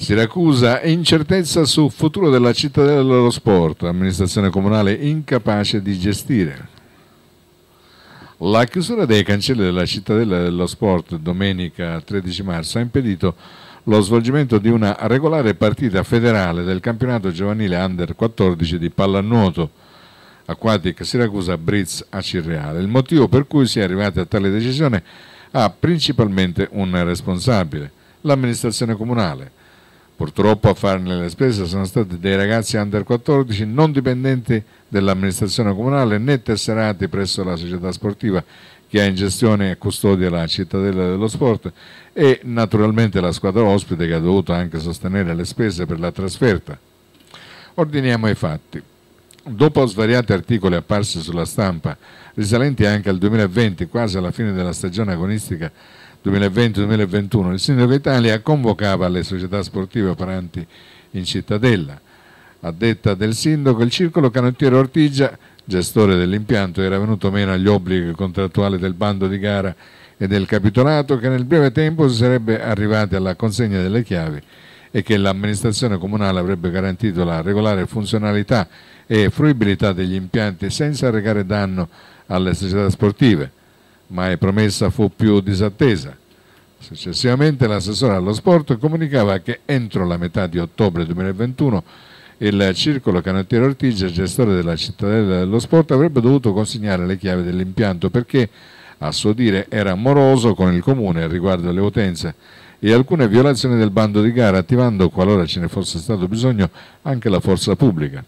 Siracusa incertezza sul futuro della cittadella dello sport, amministrazione comunale incapace di gestire. La chiusura dei cancelli della cittadella dello sport domenica 13 marzo ha impedito lo svolgimento di una regolare partita federale del campionato giovanile under 14 di pallanuoto Aquatic Siracusa Briz Acirreale. Il motivo per cui si è arrivati a tale decisione ha principalmente un responsabile, l'amministrazione comunale Purtroppo a farne le spese sono stati dei ragazzi under 14 non dipendenti dell'amministrazione comunale né tesserati presso la società sportiva che ha in gestione e custodia la cittadella dello sport e naturalmente la squadra ospite che ha dovuto anche sostenere le spese per la trasferta. Ordiniamo i fatti. Dopo svariati articoli apparsi sulla stampa, risalenti anche al 2020, quasi alla fine della stagione agonistica 2020-2021, il Sindaco Italia convocava le società sportive operanti in cittadella. A detta del Sindaco, il circolo canottiero Ortigia, gestore dell'impianto, era venuto meno agli obblighi contrattuali del bando di gara e del capitolato che nel breve tempo si sarebbe arrivati alla consegna delle chiavi e che l'amministrazione comunale avrebbe garantito la regolare funzionalità e fruibilità degli impianti senza recare danno alle società sportive, ma è promessa fu più disattesa. Successivamente l'assessore allo sport comunicava che entro la metà di ottobre 2021 il circolo canottiere Ortigia, gestore della cittadella dello sport, avrebbe dovuto consegnare le chiavi dell'impianto perché a suo dire era moroso con il comune riguardo alle utenze e alcune violazioni del bando di gara attivando, qualora ce ne fosse stato bisogno, anche la forza pubblica.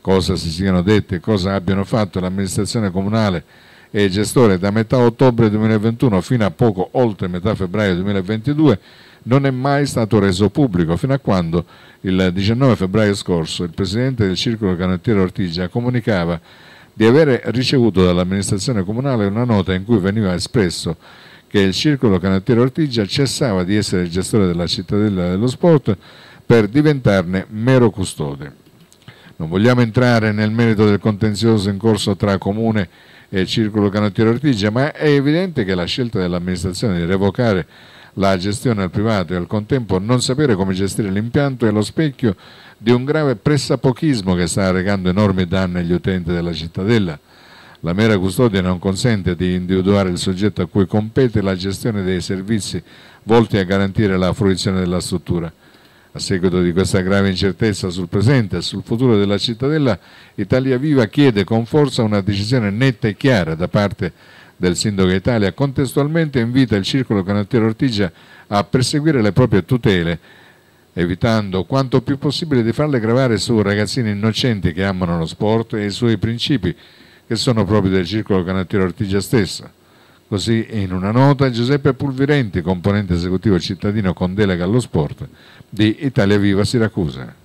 Cosa si siano dette cosa abbiano fatto l'amministrazione comunale e il gestore da metà ottobre 2021 fino a poco oltre metà febbraio 2022 non è mai stato reso pubblico fino a quando il 19 febbraio scorso il presidente del circolo canottiero Ortigia comunicava di avere ricevuto dall'amministrazione comunale una nota in cui veniva espresso che il circolo canottiero Ortigia cessava di essere il gestore della cittadella dello sport per diventarne mero custode. Non vogliamo entrare nel merito del contenzioso in corso tra Comune e Circolo Canottiero Ortigia, ma è evidente che la scelta dell'amministrazione di revocare la gestione al privato e al contempo non sapere come gestire l'impianto è lo specchio di un grave pressapochismo che sta arrecando enormi danni agli utenti della cittadella. La mera custodia non consente di individuare il soggetto a cui compete la gestione dei servizi volti a garantire la fruizione della struttura. A seguito di questa grave incertezza sul presente e sul futuro della cittadella, Italia Viva chiede con forza una decisione netta e chiara da parte del Sindaco Italia. Contestualmente invita il Circolo Canottiero Ortigia a perseguire le proprie tutele, evitando quanto più possibile di farle gravare su ragazzini innocenti che amano lo sport e i suoi principi, che sono proprio del circolo canottiero Artigia stessa. Così in una nota Giuseppe Pulvirenti, componente esecutivo cittadino con delega allo sport di Italia Viva Siracusa.